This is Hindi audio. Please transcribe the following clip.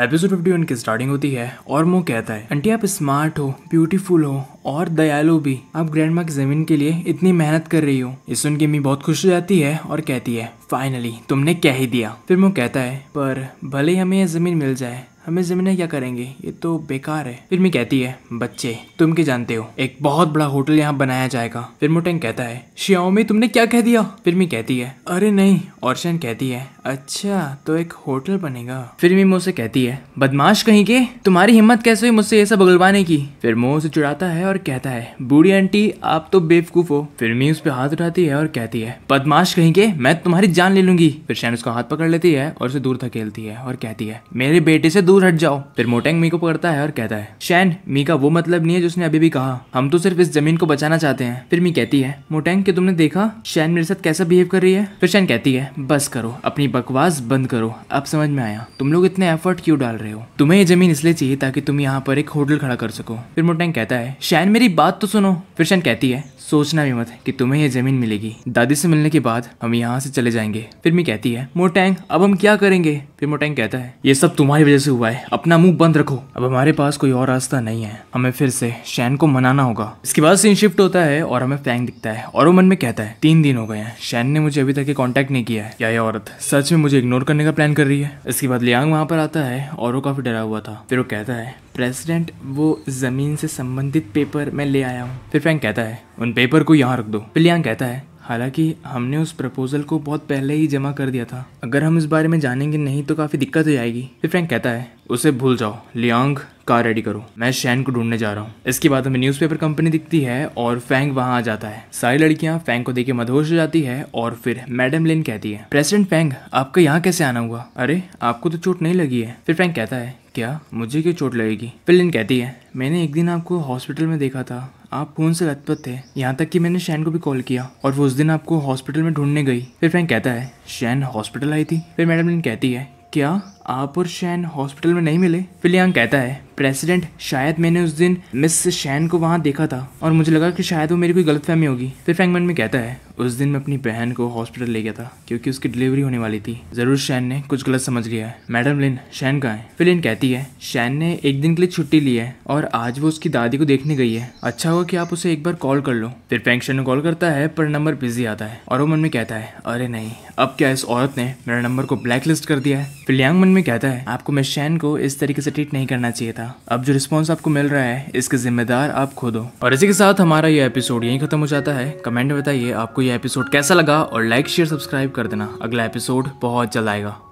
एपिसोड वन की स्टार्टिंग होती है और मो कहता है आंटी आप स्मार्ट हो ब्यूटीफुल हो और दयालु भी आप ग्रैंड माँ की जमीन के लिए इतनी मेहनत कर रही हो इस सुन के मी बहुत खुश हो जाती है और कहती है फाइनली तुमने कह ही दिया फिर मो कहता है पर भले ही हमें यह जमीन मिल जाए हमें ज़मीन क्या करेंगे ये तो बेकार है फिर मैं कहती है बच्चे तुम क्या जानते हो एक बहुत बड़ा होटल यहाँ बनाया जाएगा फिर मोटेंग कहता है श्याओमी तुमने क्या कह दिया फिर मैं कहती है अरे नहीं ऑर्शन कहती है अच्छा तो एक होटल बनेगा फिर मैं मुझसे कहती है बदमाश कहीं के तुम्हारी हिम्मत कैसे हुई मुझसे ये सब बगलवाने की फिर मोह उसे चुड़ाता है और कहता है बूढ़ी आंटी आप तो बेवकूफ हो फिर मैं उस पर हाथ उठाती है और कहती है बदमाश कहीं के मैं तुम्हारी जान ले लूंगी फिर शैन उसका हाथ पकड़ लेती है और उसे दूर धकेलती है और कहती है मेरे बेटे से दूर हट जाओ फिर मोटेंग मी को पकड़ता है और कहता है शैन मी का वो मतलब नहीं है जिसने अभी भी कहा हम तो सिर्फ इस जमीन को बचाना चाहते हैं फिर मी कहती है मोटेंग के तुमने देखा शैन मेरे साथ कैसा बिहेव कर रही है फिर शैन कहती है बस करो अपनी बकवास बंद करो अब समझ में आया तुम लोग इतने एफर्ट क्यों डाल रहे हो तुम्हें ये जमीन इसलिए चाहिए ताकि तुम यहाँ पर एक होटल खड़ा कर सको फिर मोटेंग कहता है शैन मेरी बात तो सुनो फिर शैन कहती है सोचना भी मत कि तुम्हें ये जमीन मिलेगी दादी से मिलने के बाद हम यहाँ से चले जाएंगे फिर मी कहती है मोटेंग अब हम क्या करेंगे फिर मोटेंग कहता है ये सब तुम्हारी वजह से हुआ हुआ है अपना मुंह बंद रखो अब हमारे पास कोई और रास्ता नहीं है हमें फिर से शैन को मनाना होगा इसके बाद सीन शिफ्ट होता है और हमें फैंग दिखता है और वो मन में कहता है तीन दिन हो गए हैं शैन ने मुझे अभी तक ये कॉन्टेक्ट नहीं किया है क्या ये औरत सच में मुझे इग्नोर करने का प्लान कर रही है इसके बाद लियांग वहाँ पर आता है और वो काफी डरा हुआ था फिर वो कहता है प्रेसिडेंट वो जमीन से संबंधित पेपर मैं ले आया हूँ फिर फैंग कहता है उन पेपर को यहाँ रख दो फिर लियांग कहता है हालांकि हमने उस प्रपोजल को बहुत पहले ही जमा कर दिया था अगर हम इस बारे में जानेंगे नहीं तो काफ़ी दिक्कत हो जाएगी फिर फ्रैंक कहता है उसे भूल जाओ लियांग कार रेडी करो मैं शैन को ढूंढने जा रहा हूँ इसके बाद हमें न्यूज़पेपर कंपनी दिखती है और फैंग वहाँ आ जाता है सारी लड़कियाँ फैंग को देखे मदहोश हो जाती है और फिर मैडम लिन कहती है प्रेसिडेंट फैंग आपका यहाँ कैसे आना हुआ अरे आपको तो चोट नहीं लगी है फिर फैंग कहता है क्या मुझे क्यों चोट लगेगी फिर लिन कहती है मैंने एक दिन आपको हॉस्पिटल में देखा था आप फोन से लथपथ थे यहाँ तक कि मैंने शैन को भी कॉल किया और वो उस दिन आपको हॉस्पिटल में ढूंढने गई फिर फैंक कहता है शैन हॉस्पिटल आई थी फिर मैडम लिन कहती है क्या आप और शैन हॉस्पिटल में नहीं मिले फिर लियांग कहता है प्रेसिडेंट शायद मैंने उस दिन मिस शैन को वहाँ देखा था और मुझे लगा कि शायद वो मेरी कोई गलत फहमी होगी फिर फैंगमैन में कहता है उस दिन मैं अपनी बहन को हॉस्पिटल ले गया था क्योंकि उसकी डिलीवरी होने वाली थी ज़रूर शैन ने कुछ गलत समझ लिया है मैडम लिन शैन कहा है फिर लिन कहती है शैन ने एक दिन के लिए छुट्टी ली है और आज वो उसकी दादी को देखने गई है अच्छा होगा कि आप उसे एक बार कॉल कर लो फिर पेंग शैन कॉल करता है पर नंबर बिजी आता है और वो मन में कहता है अरे नहीं अब क्या इस औरत ने मेरा नंबर को ब्लैक लिस्ट कर दिया है फिर लियांग मन में कहता है आपको मैं शैन को इस तरीके से ट्रीट नहीं करना चाहिए था अब जो रिस्पॉन्स आपको मिल रहा है इसके जिम्मेदार आप खुद हो और इसी के साथ हमारा ये एपिसोड यही खत्म हो जाता है कमेंट बताइए आपको ये एपिसोड कैसा लगा और लाइक शेयर सब्सक्राइब कर देना अगला एपिसोड बहुत जल्द आएगा